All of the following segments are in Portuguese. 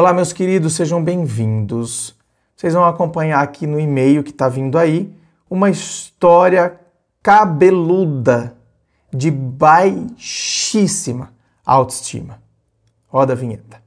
Olá, meus queridos, sejam bem-vindos. Vocês vão acompanhar aqui no e-mail que está vindo aí uma história cabeluda de baixíssima autoestima. Roda a vinheta.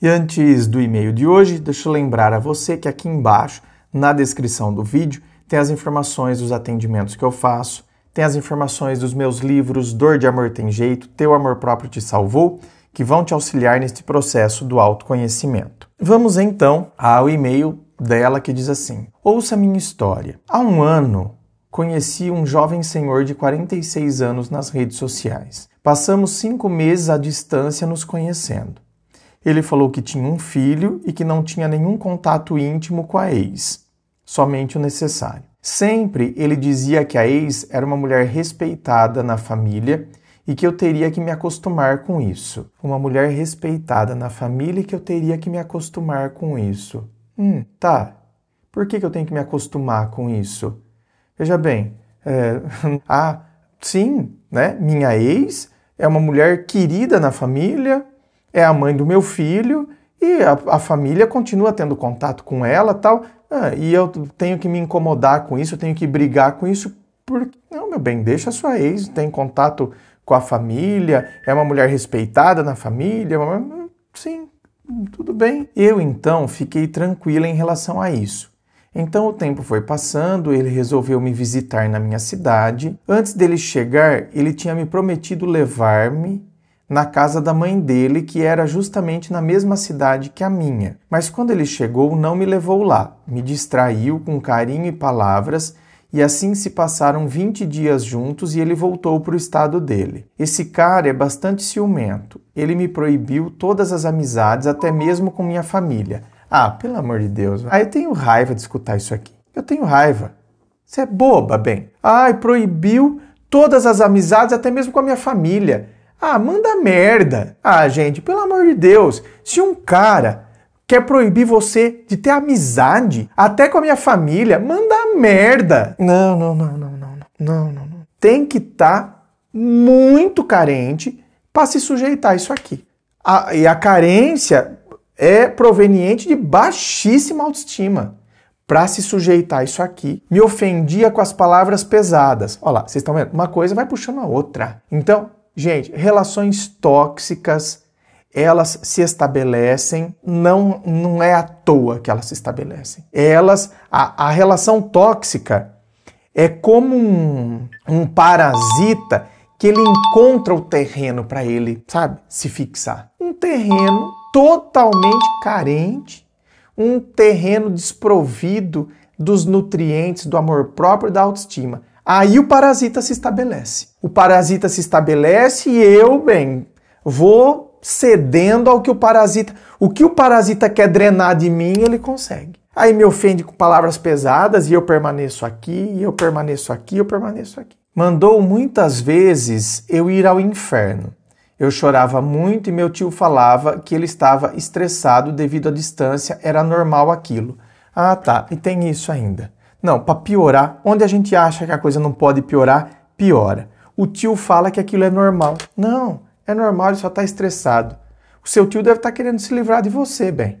E antes do e-mail de hoje, deixa eu lembrar a você que aqui embaixo, na descrição do vídeo, tem as informações dos atendimentos que eu faço tem as informações dos meus livros Dor de Amor Tem Jeito, Teu Amor Próprio Te Salvou, que vão te auxiliar neste processo do autoconhecimento. Vamos então ao e-mail dela que diz assim: Ouça minha história. Há um ano conheci um jovem senhor de 46 anos nas redes sociais. Passamos cinco meses à distância nos conhecendo. Ele falou que tinha um filho e que não tinha nenhum contato íntimo com a ex, somente o necessário. Sempre ele dizia que a ex era uma mulher respeitada na família e que eu teria que me acostumar com isso. Uma mulher respeitada na família e que eu teria que me acostumar com isso. Hum, tá. Por que, que eu tenho que me acostumar com isso? Veja bem, é... ah, sim, né? Minha ex é uma mulher querida na família, é a mãe do meu filho e a, a família continua tendo contato com ela tal. Ah, e eu tenho que me incomodar com isso, eu tenho que brigar com isso, porque, não, meu bem, deixa a sua ex, tem contato com a família, é uma mulher respeitada na família, sim, tudo bem. Eu então fiquei tranquila em relação a isso. Então o tempo foi passando, ele resolveu me visitar na minha cidade. Antes dele chegar, ele tinha me prometido levar-me na casa da mãe dele, que era justamente na mesma cidade que a minha. Mas quando ele chegou, não me levou lá, me distraiu com carinho e palavras. E assim se passaram 20 dias juntos e ele voltou para o estado dele. Esse cara é bastante ciumento. Ele me proibiu todas as amizades, até mesmo com minha família. Ah, pelo amor de Deus. Ah, eu tenho raiva de escutar isso aqui. Eu tenho raiva. Você é boba, bem. Ai, proibiu todas as amizades, até mesmo com a minha família. Ah, manda merda. Ah, gente, pelo amor de Deus, se um cara quer proibir você de ter amizade, até com a minha família, manda merda. Não, não, não, não, não, não, não, não. Tem que estar tá muito carente para se sujeitar a isso aqui. A, e a carência é proveniente de baixíssima autoestima para se sujeitar a isso aqui, me ofendia com as palavras pesadas. Olha lá, vocês estão vendo? Uma coisa vai puxando a outra. Então, Gente, relações tóxicas, elas se estabelecem, não, não é à toa que elas se estabelecem. Elas, a, a relação tóxica é como um, um parasita que ele encontra o terreno para ele, sabe, se fixar. Um terreno totalmente carente, um terreno desprovido dos nutrientes do amor próprio e da autoestima. Aí o parasita se estabelece. O parasita se estabelece e eu, bem, vou cedendo ao que o parasita. O que o parasita quer drenar de mim, ele consegue. Aí me ofende com palavras pesadas e eu permaneço aqui, e eu permaneço aqui, eu permaneço aqui. Mandou muitas vezes eu ir ao inferno. Eu chorava muito e meu tio falava que ele estava estressado devido à distância, era normal aquilo. Ah, tá, e tem isso ainda. Não, para piorar, onde a gente acha que a coisa não pode piorar, piora. O tio fala que aquilo é normal. Não, é normal, ele só está estressado. O seu tio deve estar tá querendo se livrar de você, bem.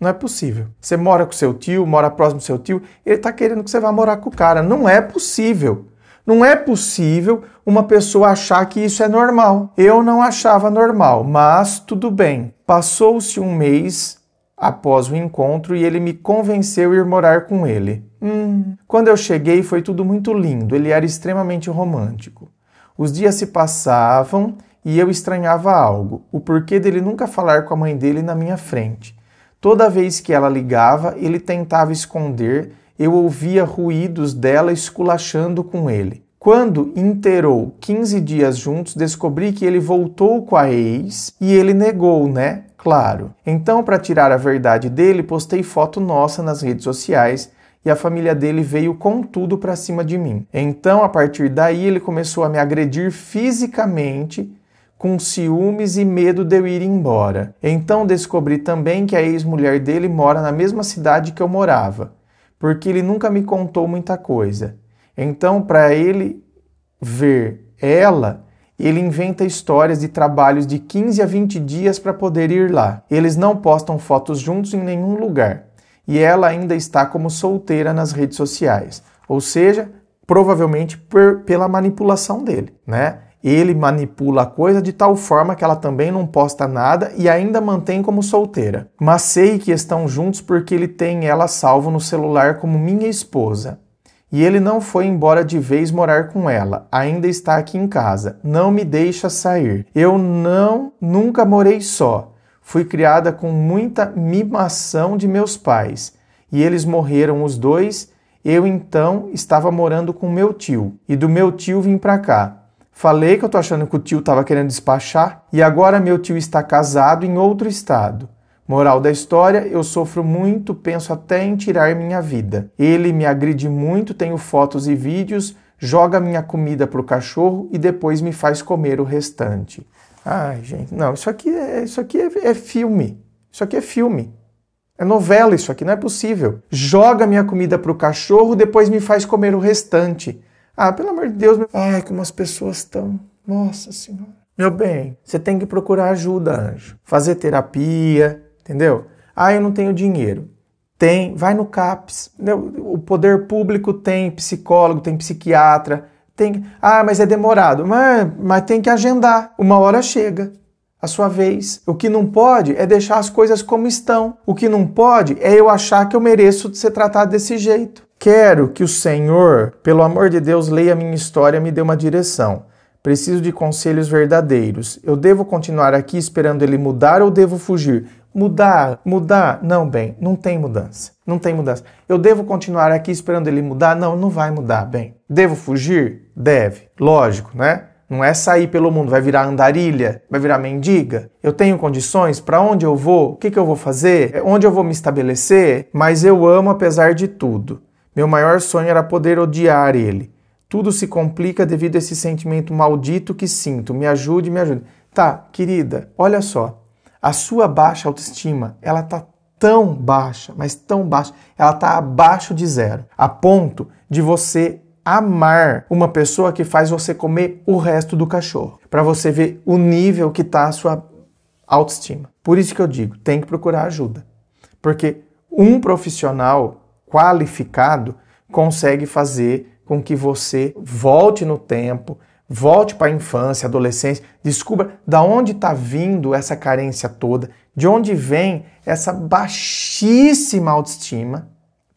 Não é possível. Você mora com seu tio, mora próximo do seu tio, ele está querendo que você vá morar com o cara. Não é possível. Não é possível uma pessoa achar que isso é normal. Eu não achava normal, mas tudo bem. Passou-se um mês, após o encontro e ele me convenceu a ir morar com ele. Hum. Quando eu cheguei foi tudo muito lindo, ele era extremamente romântico. Os dias se passavam e eu estranhava algo, o porquê dele nunca falar com a mãe dele na minha frente. Toda vez que ela ligava, ele tentava esconder, eu ouvia ruídos dela esculachando com ele. Quando interou 15 dias juntos, descobri que ele voltou com a ex e ele negou, né? claro. Então, para tirar a verdade dele, postei foto nossa nas redes sociais e a família dele veio com tudo para cima de mim. Então, a partir daí, ele começou a me agredir fisicamente, com ciúmes e medo de eu ir embora. Então, descobri também que a ex-mulher dele mora na mesma cidade que eu morava, porque ele nunca me contou muita coisa. Então, para ele ver ela, ele inventa histórias de trabalhos de 15 a 20 dias para poder ir lá. Eles não postam fotos juntos em nenhum lugar. E ela ainda está como solteira nas redes sociais. Ou seja, provavelmente pela manipulação dele, né? Ele manipula a coisa de tal forma que ela também não posta nada e ainda mantém como solteira. Mas sei que estão juntos porque ele tem ela salvo no celular como minha esposa. E ele não foi embora de vez morar com ela. Ainda está aqui em casa. Não me deixa sair. Eu não nunca morei só. Fui criada com muita mimação de meus pais. E eles morreram os dois. Eu então estava morando com meu tio. E do meu tio vim para cá. Falei que eu tô achando que o tio estava querendo despachar e agora meu tio está casado em outro estado. Moral da história: eu sofro muito, penso até em tirar minha vida. Ele me agride muito, tenho fotos e vídeos, joga minha comida pro cachorro e depois me faz comer o restante. Ai, gente, não, isso aqui é, isso aqui é, é filme. Isso aqui é filme. É novela isso aqui, não é possível. Joga minha comida pro cachorro, depois me faz comer o restante. Ah, pelo amor de Deus, meu... ai, como as pessoas estão. Nossa Senhora. Meu bem, você tem que procurar ajuda, anjo. Fazer terapia, entendeu? Ah, eu não tenho dinheiro. Tem, vai no CAPS. Entendeu? Né? O poder público tem psicólogo, tem psiquiatra, tem. Ah, mas é demorado. Mas, mas tem que agendar. Uma hora chega a sua vez. O que não pode é deixar as coisas como estão. O que não pode é eu achar que eu mereço ser tratado desse jeito. Quero que o Senhor, pelo amor de Deus, leia minha história e me dê uma direção. Preciso de conselhos verdadeiros. Eu devo continuar aqui esperando ele mudar ou devo fugir? Mudar, mudar, não, bem, não tem mudança. Não tem mudança. Eu devo continuar aqui esperando ele mudar? Não, não vai mudar, bem. Devo fugir? Deve. Lógico, né? Não é sair pelo mundo, vai virar andarilha, vai virar mendiga. Eu tenho condições? Para onde eu vou? O que, que eu vou fazer? É, onde eu vou me estabelecer? Mas eu amo apesar de tudo. Meu maior sonho era poder odiar ele. Tudo se complica devido a esse sentimento maldito que sinto. Me ajude, me ajude. Tá, querida, olha só a sua baixa autoestima, ela está tão baixa, mas tão baixa, ela está abaixo de zero, a ponto de você amar uma pessoa que faz você comer o resto do cachorro, para você ver o nível que está a sua autoestima. Por isso que eu digo, tem que procurar ajuda, porque um profissional qualificado consegue fazer com que você volte no tempo, Volte para a infância, adolescência, descubra da onde está vindo essa carência toda, de onde vem essa baixíssima autoestima,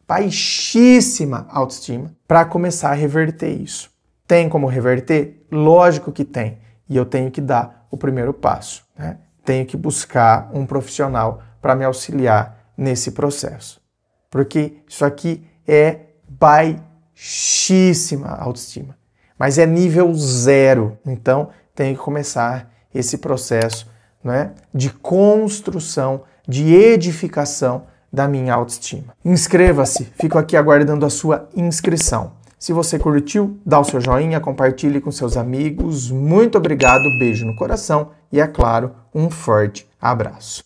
baixíssima autoestima, para começar a reverter isso. Tem como reverter? Lógico que tem. E eu tenho que dar o primeiro passo. Né? Tenho que buscar um profissional para me auxiliar nesse processo. Porque isso aqui é baixíssima autoestima mas é nível zero. Então tem que começar esse processo né, de construção, de edificação da minha autoestima. Inscreva-se, fico aqui aguardando a sua inscrição. Se você curtiu, dá o seu joinha, compartilhe com seus amigos. Muito obrigado, beijo no coração e, é claro, um forte abraço.